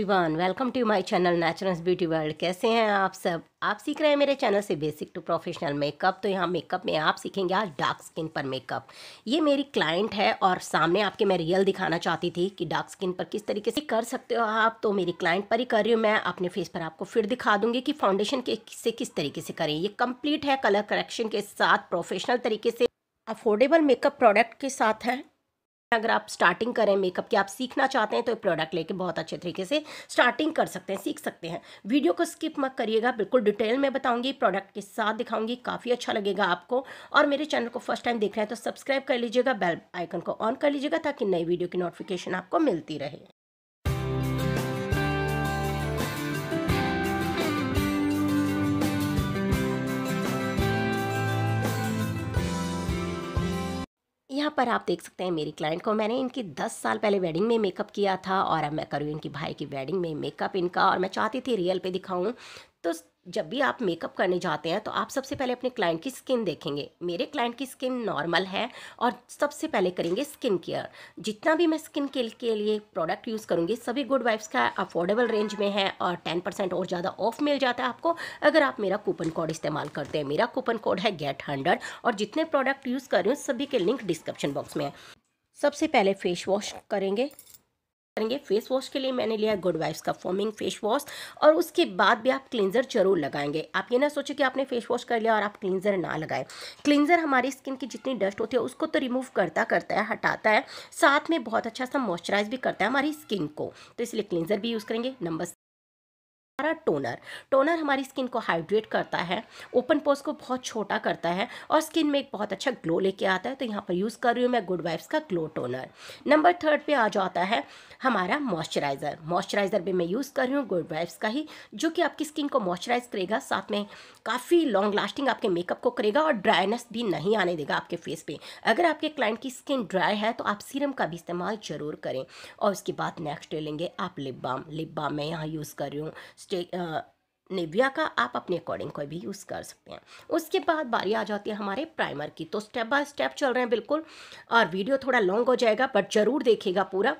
everyone welcome to my channel naturals beauty world कैसे हैं आप सब आप सीख रहे हैं मेरे चैनल से बेसिक टू प्रोफेशनल मेकअप तो यहाँ मेकअप में आप सीखेंगे आज डार्क स्किन पर मेकअप ये मेरी क्लाइंट है और सामने आपके मैं रियल दिखाना चाहती थी कि डार्क स्किन पर किस तरीके से कर सकते हो आप तो मेरी क्लाइंट पर ही कर रही हूँ मैं अपने फेस पर आपको फिर दिखा दूंगी कि फाउंडेशन के से किस तरीके से करें ये कम्प्लीट है कलर करेक्शन के साथ प्रोफेशनल तरीके से अफोर्डेबल मेकअप प्रोडक्ट के साथ है अगर आप स्टार्टिंग करें मेकअप की आप सीखना चाहते हैं तो प्रोडक्ट लेके बहुत अच्छे तरीके से स्टार्टिंग कर सकते हैं सीख सकते हैं वीडियो को स्किप मत करिएगा बिल्कुल डिटेल में बताऊंगी प्रोडक्ट के साथ दिखाऊंगी काफ़ी अच्छा लगेगा आपको और मेरे चैनल को फर्स्ट टाइम देख रहे हैं तो सब्सक्राइब कर लीजिएगा बेल आइकन को ऑन कर लीजिएगा ताकि नई वीडियो की नोटिफिकेशन आपको मिलती रहे यहाँ पर आप देख सकते हैं मेरी क्लाइंट को मैंने इनकी दस साल पहले वेडिंग में मेकअप किया था और अब मैं करूँ इनकी भाई की वेडिंग में मेकअप इनका और मैं चाहती थी रियल पे दिखाऊँ तो जब भी आप मेकअप करने जाते हैं तो आप सबसे पहले अपने क्लाइंट की स्किन देखेंगे मेरे क्लाइंट की स्किन नॉर्मल है और सबसे पहले करेंगे स्किन केयर जितना भी मैं स्किन केयर के लिए प्रोडक्ट यूज़ करूँगी सभी गुड वाइफ्स का अफोर्डेबल रेंज में है और टेन परसेंट और ज़्यादा ऑफ मिल जाता है आपको अगर आप मेरा कूपन कोड इस्तेमाल करते हैं मेरा कूपन कोड है गेट हंड्रेड और जितने प्रोडक्ट यूज़ कर रही हूँ सभी के लिंक डिस्क्रिप्शन बॉक्स में है सबसे पहले फेस वॉश करेंगे करेंगे फेस वॉश के लिए मैंने लिया गुड वाइफ्स का फॉर्मिंग फेस वॉश और उसके बाद भी आप क्लिनजर जरूर लगाएंगे आप ये ना सोचे कि आपने फेस वॉश कर लिया और आप क्लिनजर ना लगाए क्लिनजर हमारी स्किन की जितनी डस्ट होती है उसको तो रिमूव करता करता है हटाता है साथ में बहुत अच्छा सा मॉइस्चराइज भी करता है हमारी स्किन को तो इसलिए क्लिनजर भी यूज़ करेंगे नंबर हमारा टोनर टोनर हमारी स्किन को हाइड्रेट करता है ओपन पोस्ट को बहुत छोटा करता है और स्किन में एक बहुत अच्छा ग्लो लेके आता है तो यहाँ पर यूज़ कर रही हूँ मैं गुड वाइब्स का ग्लो टोनर नंबर थर्ड पे आ जाता है हमारा मॉइस्चराइज़र मॉइस्चराइज़र भी मैं यूज़ कर रही हूँ गुड वाइब्स का ही जो कि आपकी स्किन को मॉइस्चराइज करेगा साथ में काफ़ी लॉन्ग लास्टिंग आपके मेकअप को करेगा और ड्राइनेस भी नहीं आने देगा आपके फेस पर अगर आपके क्लाइंट की स्किन ड्राई है तो आप सीरम का भी इस्तेमाल ज़रूर करें और उसके बाद नेक्स्ट ले लेंगे आप लिप बाम लिप बाम मैं यहाँ यूज़ कर रही हूँ स्टे का आप अपने अकॉर्डिंग कोई भी यूज़ कर सकते हैं उसके बाद बारी आ जाती है हमारे प्राइमर की तो स्टेप बाय स्टेप चल रहे हैं बिल्कुल और वीडियो थोड़ा लॉन्ग हो जाएगा बट ज़रूर देखेगा पूरा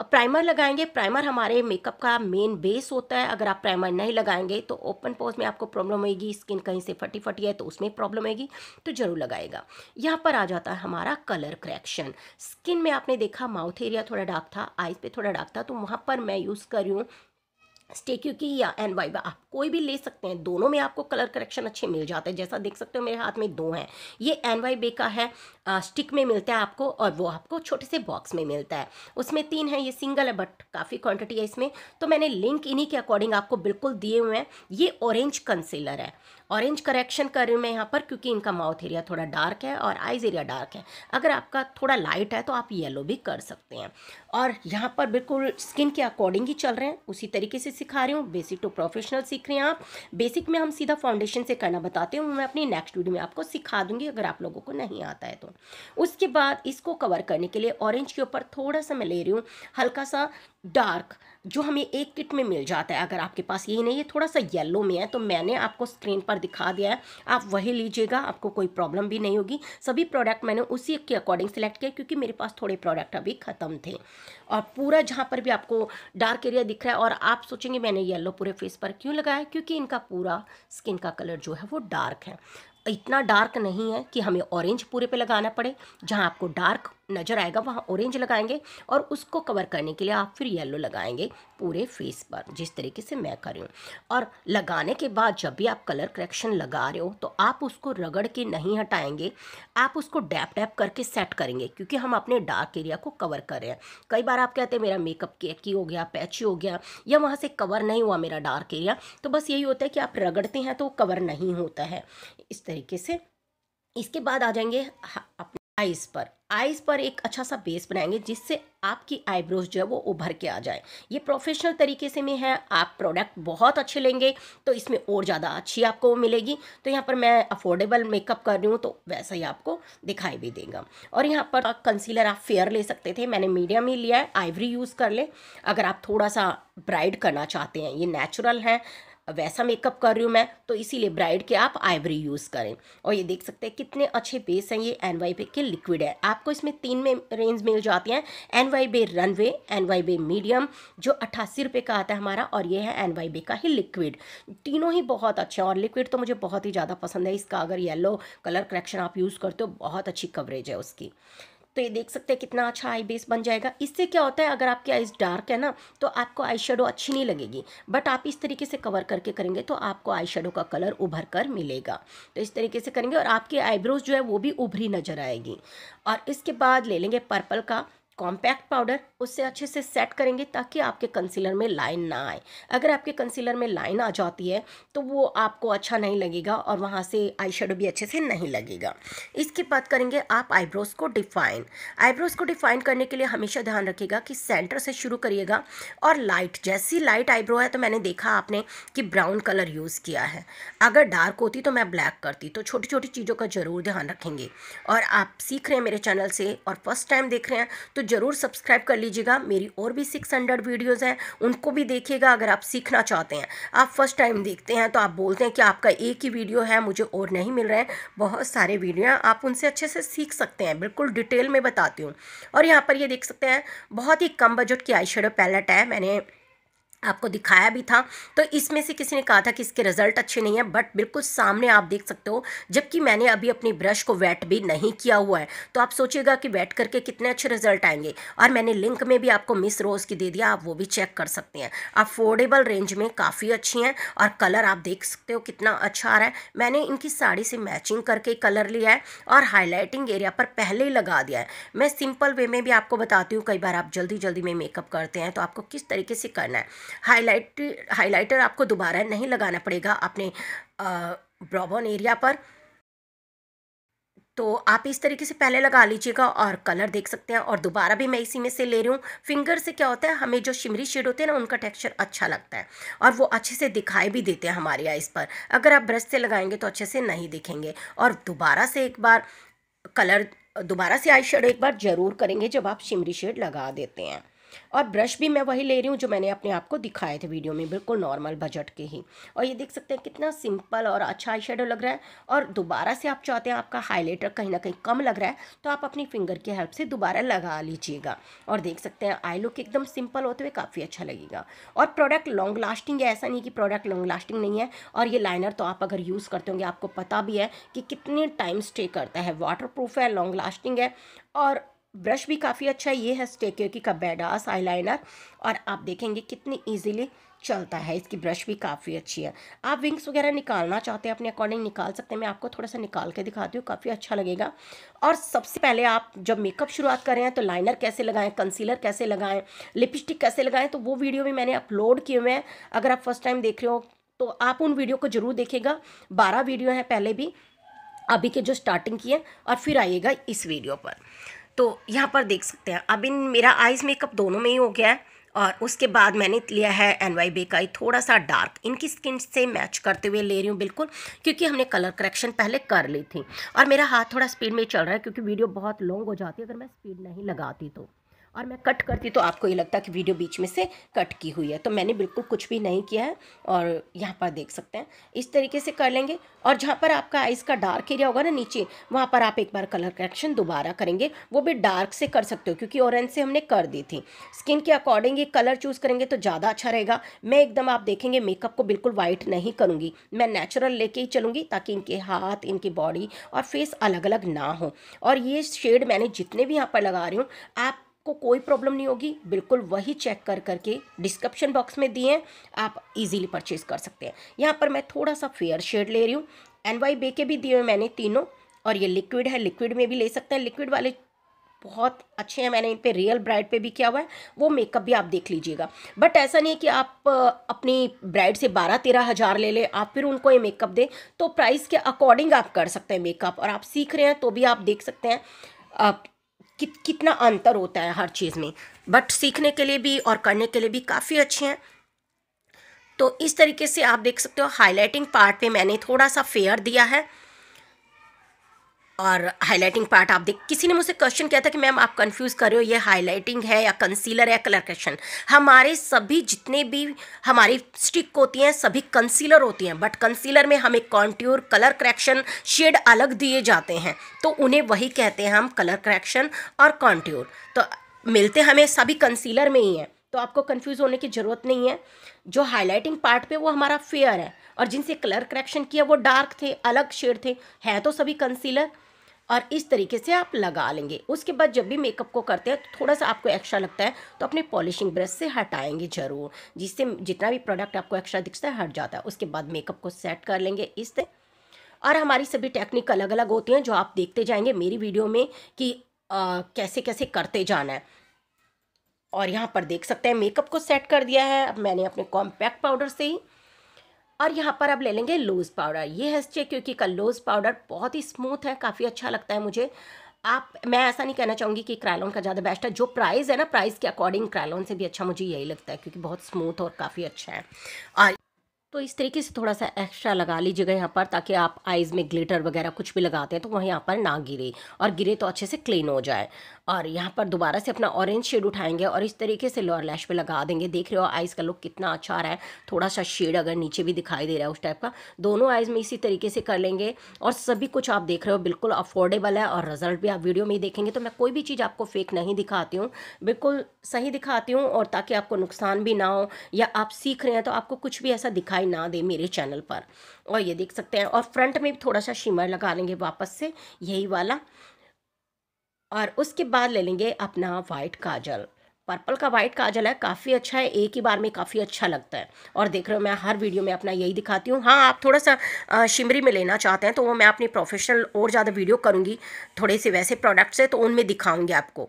प्राइमर लगाएंगे प्राइमर हमारे मेकअप का मेन बेस होता है अगर आप प्राइमर नहीं लगाएंगे तो ओपन पोज में आपको प्रॉब्लम होगी स्किन कहीं से फटी फटी है तो उसमें प्रॉब्लम होगी तो ज़रूर लगाएगा यहाँ पर आ जाता है हमारा कलर करेक्शन स्किन में आपने देखा माउथ एरिया थोड़ा डार्क था आइज पे थोड़ा डार्क था तो वहाँ पर मैं यूज़ कर रही हूँ स्टेक्यू की या एन वाई आप कोई भी ले सकते हैं दोनों में आपको कलर करेक्शन अच्छे मिल जाते हैं जैसा देख सकते हो मेरे हाथ में दो हैं ये एन वाई बे का है स्टिक में मिलता है आपको और वो आपको छोटे से बॉक्स में मिलता है उसमें तीन है ये सिंगल है बट काफ़ी क्वांटिटी है इसमें तो मैंने लिंक इन्हीं के अकॉर्डिंग आपको बिल्कुल दिए हुए हैं ये ऑरेंज कंसीलर है ऑरेंज करेक्शन कर रही हूँ मैं यहाँ पर क्योंकि इनका माउथ एरिया थोड़ा डार्क है और आइज एरिया डार्क है अगर आपका थोड़ा लाइट है तो आप येलो भी कर सकते हैं और यहाँ पर बिल्कुल स्किन के अकॉर्डिंग ही चल रहे हैं उसी तरीके से सिखा रही हूँ बेसिक टू प्रोफेशनल सीख रहे हैं आप बेसिक में हम सीधा फाउंडेशन से करना बताते हैं मैं अपनी नेक्स्ट वीडियो में आपको सिखा दूंगी अगर आप लोगों को नहीं आता है तो उसके बाद इसको कवर करने के लिए ऑरेंज के ऊपर थोड़ा सा मैं ले रही हूँ हल्का सा डार्क जो हमें एक किट में मिल जाता है अगर आपके पास ये नहीं है थोड़ा सा येलो में है तो मैंने आपको स्क्रीन पर दिखा दिया है आप वही लीजिएगा आपको कोई प्रॉब्लम भी नहीं होगी सभी प्रोडक्ट मैंने उसी के अकॉर्डिंग सेलेक्ट किया क्योंकि मेरे पास थोड़े प्रोडक्ट अभी ख़त्म थे और पूरा जहाँ पर भी आपको डार्क एरिया दिख रहा है और आप सोचेंगे मैंने येल्लो पूरे फेस पर क्यों लगाया क्योंकि इनका पूरा स्किन का कलर जो है वो डार्क है इतना डार्क नहीं है कि हमें ऑरेंज पूरे पे लगाना पड़े जहाँ आपको डार्क नज़र आएगा वहाँ ऑरेंज लगाएंगे और उसको कवर करने के लिए आप फिर येलो लगाएंगे पूरे फेस पर जिस तरीके से मैं कर रही हूँ और लगाने के बाद जब भी आप कलर करेक्शन लगा रहे हो तो आप उसको रगड़ के नहीं हटाएंगे आप उसको डैप डैप करके सेट करेंगे क्योंकि हम अपने डार्क एरिया को कवर कर रहे हैं कई बार आप कहते हैं मेरा मेकअप केकी हो गया पैची हो गया या वहाँ से कवर नहीं हुआ मेरा डार्क एरिया तो बस यही होता है कि आप रगड़ते हैं तो कवर नहीं होता है इस तरीके से इसके बाद आ जाएंगे अपने आइस पर आइस पर एक अच्छा सा बेस बनाएंगे जिससे आपकी आईब्रोज जो है वो उभर के आ जाए ये प्रोफेशनल तरीके से में है आप प्रोडक्ट बहुत अच्छे लेंगे तो इसमें और ज़्यादा अच्छी आपको मिलेगी तो यहाँ पर मैं अफोर्डेबल मेकअप कर रही हूँ तो वैसा ही आपको दिखाई भी देगा और यहाँ पर कंसीलर आप फेयर ले सकते थे मैंने मीडियम ही लिया है आइवरी यूज़ कर लें अगर आप थोड़ा सा ब्राइड करना चाहते हैं ये नेचुरल है वैसा मेकअप कर रही हूँ मैं तो इसीलिए ब्राइड के आप आइवरी यूज़ करें और ये देख सकते हैं कितने अच्छे बेस हैं ये एन वाई बे के लिक्विड है आपको इसमें तीन में रेंज मिल जाती हैं N Y Bae runway N Y Bae medium जो अट्ठासी रुपये का आता है हमारा और ये है एन वाई बे का ही लिक्विड तीनों ही बहुत अच्छे हैं और लिक्विड तो मुझे बहुत ही ज़्यादा पसंद है इसका अगर येलो कलर करेक्शन आप यूज़ करते हो बहुत अच्छी कवरेज है उसकी तो ये देख सकते हैं कितना अच्छा आई बेस बन जाएगा इससे क्या होता है अगर आपकी आइज़ डार्क है ना तो आपको आई शेडो अच्छी नहीं लगेगी बट आप इस तरीके से कवर करके करेंगे तो आपको आई शेडो का कलर उभर कर मिलेगा तो इस तरीके से करेंगे और आपकी आईब्रोज जो है वो भी उभरी नज़र आएगी और इसके बाद ले लेंगे पर्पल का कॉम्पैक्ट पाउडर उससे अच्छे से सेट करेंगे ताकि आपके कंसीलर में लाइन ना आए अगर आपके कंसीलर में लाइन आ जाती है तो वो आपको अच्छा नहीं लगेगा और वहाँ से आई भी अच्छे से नहीं लगेगा इसके बाद करेंगे आप आईब्रोज़ को डिफ़ाइन आईब्रोज़ को डिफ़ाइन करने के लिए हमेशा ध्यान रखिएगा कि सेंटर से शुरू करिएगा और लाइट जैसी लाइट आईब्रो है तो मैंने देखा आपने कि ब्राउन कलर यूज़ किया है अगर डार्क होती तो मैं ब्लैक करती तो छोटी छोटी चीज़ों का ज़रूर ध्यान रखेंगे और आप सीख रहे हैं मेरे चैनल से और फर्स्ट टाइम देख रहे हैं तो ज़रूर सब्सक्राइब कर लीजिएगा मेरी और भी सिक्स हंड्रेड वीडियोज़ हैं उनको भी देखिएगा अगर आप सीखना चाहते हैं आप फर्स्ट टाइम देखते हैं तो आप बोलते हैं कि आपका एक ही वीडियो है मुझे और नहीं मिल रहे हैं बहुत सारे वीडियो हैं आप उनसे अच्छे से सीख सकते हैं बिल्कुल डिटेल में बताती हूँ और यहाँ पर ये देख सकते हैं बहुत ही कम बजट की आई पैलेट है मैंने आपको दिखाया भी था तो इसमें से किसी ने कहा था कि इसके रिज़ल्ट अच्छे नहीं है बट बिल्कुल सामने आप देख सकते हो जबकि मैंने अभी अपनी ब्रश को वेट भी नहीं किया हुआ है तो आप सोचिएगा कि वेट करके कितने अच्छे रिजल्ट आएंगे और मैंने लिंक में भी आपको मिस रोज़ की दे दिया आप वो भी चेक कर सकते हैं अफोर्डेबल रेंज में काफ़ी अच्छी हैं और कलर आप देख सकते हो कितना अच्छा आ रहा है मैंने इनकी साड़ी से मैचिंग करके कलर लिया है और हाईलाइटिंग एरिया पर पहले ही लगा दिया है मैं सिंपल वे में भी आपको बताती हूँ कई बार आप जल्दी जल्दी में मेकअप करते हैं तो आपको किस तरीके से करना है हाईलाइट हाईलाइटर आपको दोबारा नहीं लगाना पड़ेगा अपने ब्रॉबन एरिया पर तो आप इस तरीके से पहले लगा लीजिएगा और कलर देख सकते हैं और दोबारा भी मैं इसी में से ले रही हूँ फिंगर से क्या होता है हमें जो शिमरी शेड होते हैं ना उनका टेक्सचर अच्छा लगता है और वो अच्छे से दिखाई भी देते हैं हमारी आइस पर अगर आप ब्रश से लगाएंगे तो अच्छे से नहीं दिखेंगे और दोबारा से एक बार कलर दोबारा से आई शेड एक बार ज़रूर करेंगे जब आप शिमरी शेड लगा देते हैं और ब्रश भी मैं वही ले रही हूँ जो मैंने अपने आप को दिखाए थे वीडियो में बिल्कुल नॉर्मल बजट के ही और ये देख सकते हैं कितना सिंपल और अच्छा आई लग रहा है और दोबारा से आप चाहते हैं आपका हाईलाइटर कहीं ना कहीं कम लग रहा है तो आप अपनी फिंगर की हेल्प से दोबारा लगा लीजिएगा और देख सकते हैं आई लुक एकदम सिंपल होते हुए काफ़ी अच्छा लगेगा और प्रोडक्ट लॉन्ग लास्टिंग है ऐसा नहीं कि प्रोडक्ट लॉन्ग लास्टिंग नहीं है और ये लाइनर तो आप अगर यूज़ करते होंगे आपको पता भी है कि कितने टाइम स्टे करता है वाटर प्रूफ है लॉन्ग लास्टिंग है और ब्रश भी काफ़ी अच्छा ये है स्टेकेकी का बेडास आईलाइनर और आप देखेंगे कितनी इजीली चलता है इसकी ब्रश भी काफ़ी अच्छी है आप विंग्स वगैरह निकालना चाहते हैं अपने अकॉर्डिंग निकाल सकते हैं मैं आपको थोड़ा सा निकाल के दिखाती हूँ काफ़ी अच्छा लगेगा और सबसे पहले आप जब मेकअप शुरुआत कर रहे हैं तो लाइनर कैसे लगाएं कंसीलर कैसे लगाएं लिपस्टिक कैसे लगाएं तो वो वीडियो भी मैंने अपलोड किए हुए हैं अगर आप फर्स्ट टाइम देख रहे हो तो आप उन वीडियो को ज़रूर देखेगा बारह वीडियो हैं पहले भी अभी के जो स्टार्टिंग की है और फिर आइएगा इस वीडियो पर तो यहाँ पर देख सकते हैं अब इन मेरा आइज़ मेकअप दोनों में ही हो गया है और उसके बाद मैंने लिया है एन वाई बे का ही थोड़ा सा डार्क इनकी स्किन से मैच करते हुए ले रही हूँ बिल्कुल क्योंकि हमने कलर करेक्शन पहले कर ली थी और मेरा हाथ थोड़ा स्पीड में चल रहा है क्योंकि वीडियो बहुत लॉन्ग हो जाती है अगर मैं स्पीड नहीं लगाती तो और मैं कट करती तो आपको ये लगता कि वीडियो बीच में से कट की हुई है तो मैंने बिल्कुल कुछ भी नहीं किया है और यहाँ पर देख सकते हैं इस तरीके से कर लेंगे और जहाँ पर आपका आइज़ का डार्क एरिया होगा ना नीचे वहाँ पर आप एक बार कलर करेक्शन दोबारा करेंगे वो भी डार्क से कर सकते हो क्योंकि ऑरेंज से हमने कर दी थी स्किन के अकॉर्डिंग ये कलर चूज़ करेंगे तो ज़्यादा अच्छा रहेगा मैं एकदम आप देखेंगे मेकअप को बिल्कुल वाइट नहीं करूँगी मैं नेचुरल लेके ही चलूँगी ताकि इनके हाथ इनकी बॉडी और फेस अलग अलग ना हो और ये शेड मैंने जितने भी यहाँ पर लगा रही हूँ आप को कोई प्रॉब्लम नहीं होगी बिल्कुल वही चेक कर करके डिस्क्रिप्शन बॉक्स में दिए हैं आप इजीली परचेज कर सकते हैं यहाँ पर मैं थोड़ा सा फेयर शेड ले रही हूँ एन वाई बे के भी दिए हुए मैंने तीनों और ये लिक्विड है लिक्विड में भी ले सकते हैं लिक्विड वाले बहुत अच्छे हैं मैंने इन पर रियल ब्राइड पे भी किया हुआ है वो मेकअप भी आप देख लीजिएगा बट ऐसा नहीं है कि आप अपनी ब्राइड से बारह तेरह हज़ार ले लें आप फिर उनको ये मेकअप दें तो प्राइस के अकॉर्डिंग आप कर सकते हैं मेकअप और आप सीख रहे हैं तो भी आप देख सकते हैं आप कि, कितना अंतर होता है हर चीज़ में बट सीखने के लिए भी और करने के लिए भी काफ़ी अच्छे हैं तो इस तरीके से आप देख सकते हो हाईलाइटिंग पार्ट पे मैंने थोड़ा सा फेयर दिया है और हाईलाइटिंग पार्ट आप देख किसी ने मुझसे क्वेश्चन किया था कि मैम आप कंफ्यूज कर रहे हो ये हाईलाइटिंग है या कंसीलर है कलर करेक्शन हमारे सभी जितने भी हमारी स्टिक होती हैं सभी कंसीलर होती हैं बट कंसीलर में हमें कॉन्ट्यूर कलर करेक्शन शेड अलग दिए जाते हैं तो उन्हें वही कहते हैं हम कलर करेक्शन और कॉन्ट्यूर तो मिलते हमें सभी कंसीलर में ही हैं तो आपको कन्फ्यूज़ होने की ज़रूरत नहीं है जो हाईलाइटिंग पार्ट पर वो हमारा फेयर है और जिनसे कलर करेक्शन किया वो डार्क थे अलग शेड थे हैं तो सभी कंसीलर और इस तरीके से आप लगा लेंगे उसके बाद जब भी मेकअप को करते हैं तो थोड़ा सा आपको एक्स्ट्रा लगता है तो अपने पॉलिशिंग ब्रश से हटाएंगे ज़रूर जिससे जितना भी प्रोडक्ट आपको एक्स्ट्रा दिखता है हट जाता है उसके बाद मेकअप को सेट कर लेंगे इस तरह और हमारी सभी टेक्निक अलग अलग होती हैं जो आप देखते जाएंगे मेरी वीडियो में कि आ, कैसे कैसे करते जाना है और यहाँ पर देख सकते हैं मेकअप को सेट कर दिया है अब मैंने अपने कॉम्पैक्ट पाउडर से ही और यहाँ पर अब ले लेंगे लूज़ पाउडर ये है चेक क्योंकि का लूज़ पाउडर बहुत ही स्मूथ है काफ़ी अच्छा लगता है मुझे आप मैं ऐसा नहीं कहना चाहूँगी कि क्रैलोन का ज़्यादा बेस्ट है जो प्राइस है ना प्राइस के अकॉर्डिंग क्रैलोन से भी अच्छा मुझे यही लगता है क्योंकि बहुत स्मूथ और काफ़ी अच्छा है और तो इस तरीके से थोड़ा सा एक्स्ट्रा लगा लीजिएगा यहाँ पर ताकि आप आइज़ में ग्लिटर वगैरह कुछ भी लगाते हैं तो वह यहाँ पर ना गिरे और गिरे तो अच्छे से क्लीन हो जाए और यहाँ पर दोबारा से अपना ऑरेंज शेड उठाएंगे और इस तरीके से लोअर लैश पे लगा देंगे देख रहे हो आइज़ का लुक कितना अच्छा आ रहा है थोड़ा सा शेड अगर नीचे भी दिखाई दे रहा है उस टाइप का दोनों आइज़ में इसी तरीके से कर लेंगे और सभी कुछ आप देख रहे हो बिल्कुल अफोर्डेबल है और रिजल्ट भी आप वीडियो में ही देखेंगे तो मैं कोई भी चीज़ आपको फेक नहीं दिखाती हूँ बिल्कुल सही दिखाती हूँ और ताकि आपको नुकसान भी ना हो या आप सीख रहे हैं तो आपको कुछ भी ऐसा दिखाई दिखाई ना दे मेरे चैनल पर और ये देख सकते हैं और फ्रंट में भी थोड़ा सा शिमर लगा लेंगे वापस से यही वाला और उसके बाद ले लेंगे अपना वाइट काजल पर्पल का वाइट काजल है काफ़ी अच्छा है एक ही बार में काफ़ी अच्छा लगता है और देख रहे हो मैं हर वीडियो में अपना यही दिखाती हूँ हाँ आप थोड़ा सा शिमरी में लेना चाहते हैं तो वो मैं अपनी प्रोफेशनल और ज़्यादा वीडियो करूँगी थोड़े से वैसे प्रोडक्ट्स है तो उनमें दिखाऊँगी आपको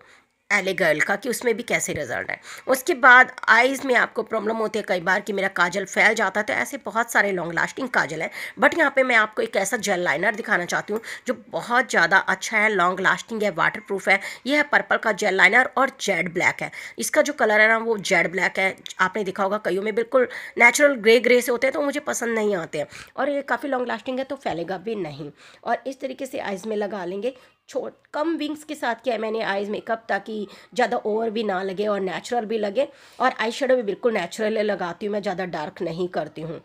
एले गर्ल का कि उसमें भी कैसे रिजल्ट है उसके बाद आइज़ में आपको प्रॉब्लम होती है कई बार कि मेरा काजल फैल जाता है तो ऐसे बहुत सारे लॉन्ग लास्टिंग काजल हैं बट यहाँ पे मैं आपको एक ऐसा जेल लाइनर दिखाना चाहती हूँ जो बहुत ज़्यादा अच्छा है लॉन्ग लास्टिंग है वाटर प्रूफ है यह है पर्पल का जेल लाइनर और जेड ब्लैक है इसका जो कलर है ना वो जेड ब्लैक है आपने देखा होगा कईयों में बिल्कुल नेचुरल ग्रे ग्रे से होते हैं तो मुझे पसंद नहीं आते हैं और ये काफ़ी लॉन्ग लास्टिंग है तो फैलेगा भी नहीं और इस तरीके से आइज़ में लगा लेंगे छोट कम विंग्स के साथ किया है मैंने आईज मेकअप ताकि ज़्यादा ओवर भी ना लगे और नेचुरल भी लगे और आई शेडो भी बिल्कुल नेचुरल लगाती हूँ मैं ज़्यादा डार्क नहीं करती हूँ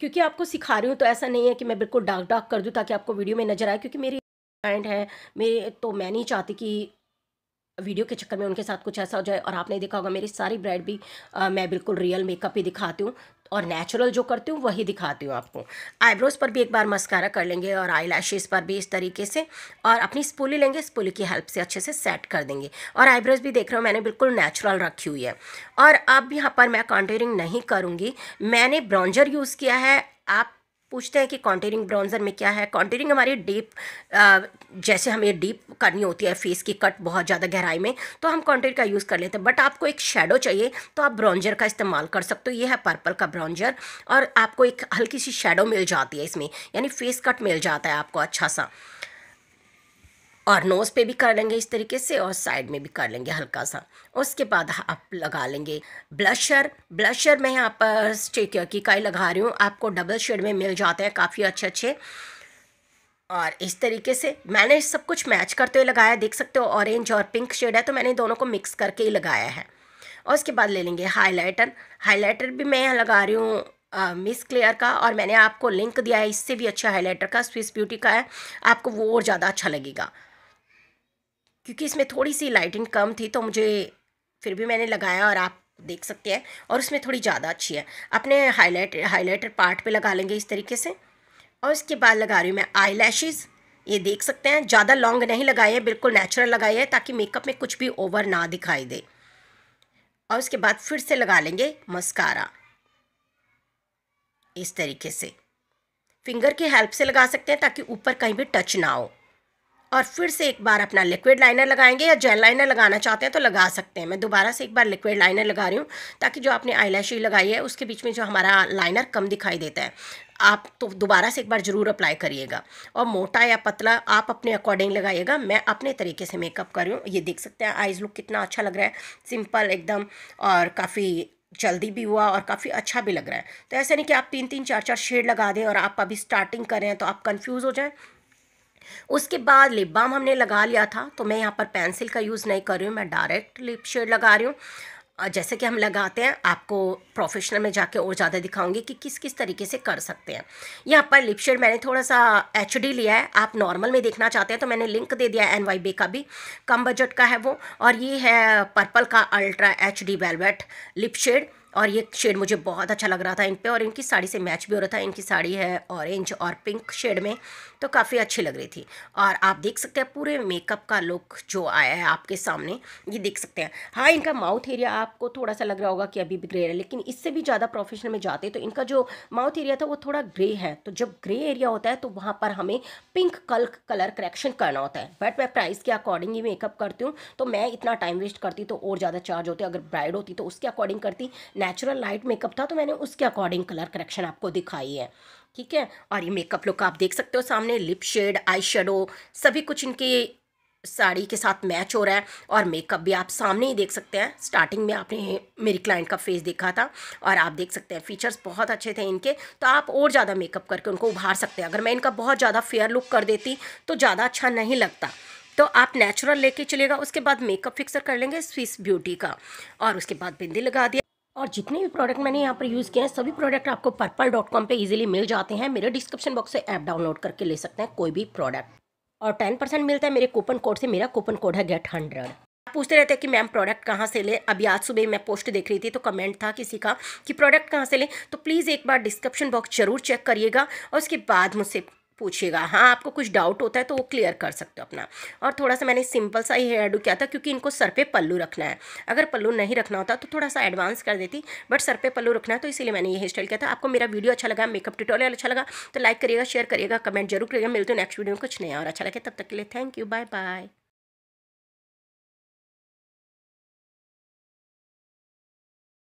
क्योंकि आपको सिखा रही हूँ तो ऐसा नहीं है कि मैं बिल्कुल डार्क डार्क कर दूँ ताकि आपको वीडियो में नज़र आए क्योंकि मेरी क्लाइंट है मेरे तो मैं नहीं चाहती कि वीडियो के चक्कर में उनके साथ कुछ ऐसा हो जाए और आपने देखा होगा मेरी सारी ब्राइड भी आ, मैं बिल्कुल रियल मेकअप ही दिखाती हूँ और नेचुरल जो करती हूँ वही दिखाती हूँ आपको आईब्रोज़ पर भी एक बार मस्कारा कर लेंगे और आई पर भी इस तरीके से और अपनी स्पूली लेंगे स्पूली की हेल्प से अच्छे से सेट कर देंगे और आईब्रोज़ भी देख रहे हो मैंने बिल्कुल नेचुरल रखी हुई है और अब यहाँ पर मैं कॉन्टेरिंग नहीं करूँगी मैंने ब्राउंजर यूज़ किया है आप पूछते हैं कि कॉन्टेरिंग ब्राउन्ज़र में क्या है कॉन्टेरिंग हमारी डीप जैसे हमें डीप करनी होती है फेस की कट बहुत ज़्यादा गहराई में तो हम कॉन्टेर का यूज़ कर लेते हैं बट आपको एक शेडो चाहिए तो आप ब्राउन्जर का इस्तेमाल कर सकते हो ये है पर्पल का ब्राउन्जर और आपको एक हल्की सी शेडो मिल जाती है इसमें यानी फेस कट मिल जाता है आपको अच्छा सा और नोज़ पे भी कर लेंगे इस तरीके से और साइड में भी कर लेंगे हल्का सा उसके बाद आप लगा लेंगे ब्लशर ब्लशर मैं यहाँ पर स्टिक की काई लगा रही हूँ आपको डबल शेड में मिल जाते हैं काफ़ी अच्छे अच्छे और इस तरीके से मैंने सब कुछ मैच करते हुए लगाया देख सकते हो ऑरेंज और पिंक शेड है तो मैंने दोनों को मिक्स करके ही लगाया है और उसके बाद ले लेंगे हाईलाइटर हाईलाइटर भी मैं यहाँ लगा रही हूँ मिस क्लेयर का और मैंने आपको लिंक दिया है इससे भी अच्छा हाईलाइटर का स्विस ब्यूटी का है आपको वो और ज़्यादा अच्छा लगेगा क्योंकि इसमें थोड़ी सी लाइटिंग कम थी तो मुझे फिर भी मैंने लगाया और आप देख सकते हैं और उसमें थोड़ी ज़्यादा अच्छी है अपने हाईलाइट हाईलाइटर पार्ट पे लगा लेंगे इस तरीके से और इसके बाद लगा रही हूँ मैं आई ये देख सकते हैं ज़्यादा लॉन्ग नहीं लगाई है बिल्कुल नेचुरल लगाई है ताकि मेकअप में कुछ भी ओवर ना दिखाई दे और उसके बाद फिर से लगा लेंगे मस्कारा इस तरीके से फिंगर की हेल्प से लगा सकते हैं ताकि ऊपर कहीं भी टच ना हो और फिर से एक बार अपना लिक्विड लाइनर लगाएंगे या जेल लाइनर लगाना चाहते हैं तो लगा सकते हैं मैं दोबारा से एक बार लिक्विड लाइनर लगा रही हूँ ताकि जो आपने आई लगाई है उसके बीच में जो हमारा लाइनर कम दिखाई देता है आप तो दोबारा से एक बार ज़रूर अप्लाई करिएगा और मोटा या पतला आप अपने अकॉर्डिंग लगाइएगा मैं अपने तरीके से मेकअप कर रही हूँ ये देख सकते हैं आइज़ लुक कितना अच्छा लग रहा है सिंपल एकदम और काफ़ी जल्दी भी हुआ और काफ़ी अच्छा भी लग रहा है तो ऐसा नहीं कि आप तीन तीन चार चार शेड लगा दें और आप अभी स्टार्टिंग करें तो आप कन्फ्यूज़ हो जाएँ उसके बाद लिप बाम हमने लगा लिया था तो मैं यहाँ पर पेंसिल का यूज़ नहीं कर रही हूँ मैं डायरेक्ट लिप शेड लगा रही हूँ जैसे कि हम लगाते हैं आपको प्रोफेशनल में जाके और ज़्यादा दिखाऊंगी कि किस किस तरीके से कर सकते हैं यहाँ पर लिप शेड मैंने थोड़ा सा एच लिया है आप नॉर्मल में देखना चाहते हैं तो मैंने लिंक दे दिया एन वाई बे का भी कम बजट का है वो और ये है पर्पल का ultra H D velvet lip shade और ये शेड मुझे बहुत अच्छा लग रहा था इन पर और इनकी साड़ी से मैच भी हो रहा था इनकी साड़ी है ऑरेंज और पिंक शेड में तो काफ़ी अच्छी लग रही थी और आप देख सकते हैं पूरे मेकअप का लुक जो आया है आपके सामने ये देख सकते हैं हाँ इनका माउथ एरिया आपको थोड़ा सा लग रहा होगा कि अभी भी ग्रे है लेकिन इससे भी ज़्यादा प्रोफेशनल में जाते तो इनका जो माउथ एरिया था वो थोड़ा ग्रे है तो जब ग्रे एरिया होता है तो वहाँ पर हमें पिंक कल कलर करेक्शन करना होता है बट मैं प्राइस के अकॉर्डिंग ही मेकअप करती हूँ तो मैं इतना टाइम वेस्ट करती तो और ज़्यादा चार्ज होते अगर ब्राइड होती तो उसके अकॉर्डिंग करती नेचुरल लाइट मेकअप था तो मैंने उसके अकॉर्डिंग कलर करेक्शन आपको दिखाई है ठीक है और ये मेकअप लुक आप देख सकते हो सामने लिप शेड आई शेडो सभी कुछ इनके साड़ी के साथ मैच हो रहा है और मेकअप भी आप सामने ही देख सकते हैं स्टार्टिंग में आपने मेरी क्लाइंट का फेस देखा था और आप देख सकते हैं फीचर्स बहुत अच्छे थे इनके तो आप और ज़्यादा मेकअप करके उनको उभार सकते हैं अगर मैं इनका बहुत ज़्यादा फेयर लुक कर देती तो ज़्यादा अच्छा नहीं लगता तो आप नेचुरल लेके चलेगा उसके बाद मेकअप फिक्सर कर लेंगे स्विस ब्यूटी का और उसके बाद बिंदी लगा दिया और जितने भी प्रोडक्ट मैंने यहाँ पर यूज़ किए हैं सभी प्रोडक्ट आपको पर्पल डॉट कॉम पर ईजिली मिल जाते हैं मेरे डिस्क्रिप्शन बॉक्स से ऐप डाउनलोड करके ले सकते हैं कोई भी प्रोडक्ट और टेन परसेंट मिलता है मेरे कूपन कोड से मेरा कूपन कोड है गेट हंड्रेड आप पूछते रहते हैं कि मैम प्रोडक्ट कहाँ से ले अभी आज सुबह मैं पोस्ट देख रही थी तो कमेंट था किसी का कि प्रोडक्ट कहाँ से लें तो प्लीज़ एक बार डिस्क्रिप्शन बॉक्स जरूर चेक करिएगा और उसके बाद मुझसे पूछेगा हाँ आपको कुछ डाउट होता है तो वो क्लियर कर सकते हो अपना और थोड़ा सा मैंने सिंपल सा ही हेयर डू किया था क्योंकि इनको सर पे पल्लू रखना है अगर पल्लू नहीं रखना होता तो थोड़ा सा एडवांस कर देती बट सर पे पल्लू रखना है तो इसीलिए मैंने ये हेयर स्टाइल किया था आपको मेरा वीडियो अच्छा लगा मेकअप ट्यूटोरियल अच्छा लगा तो लाइक करिएगा शेयर करिएगा कमेंट जरूर करिएगा मिलते हो नेक्स्ट वीडियो में कुछ नया और अच्छा लगे तब तक के लिए थैंक यू बाय बाय